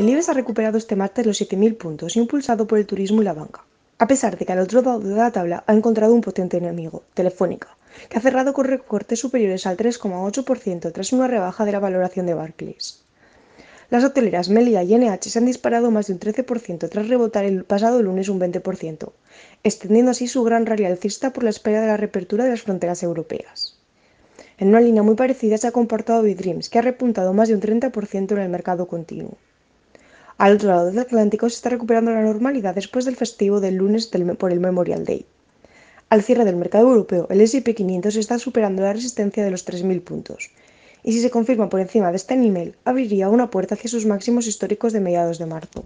El IBEX ha recuperado este martes los 7.000 puntos, impulsado por el turismo y la banca. A pesar de que al otro lado de la tabla ha encontrado un potente enemigo, Telefónica, que ha cerrado con recortes superiores al 3,8% tras una rebaja de la valoración de Barclays. Las hoteleras Melia y NH se han disparado más de un 13% tras rebotar el pasado lunes un 20%, extendiendo así su gran rally alcista por la espera de la reapertura de las fronteras europeas. En una línea muy parecida se ha comportado Bidreams, que ha repuntado más de un 30% en el mercado continuo. Al otro lado del Atlántico se está recuperando la normalidad después del festivo del lunes por el Memorial Day. Al cierre del mercado europeo, el S&P 500 está superando la resistencia de los 3.000 puntos, y si se confirma por encima de este nivel, abriría una puerta hacia sus máximos históricos de mediados de marzo.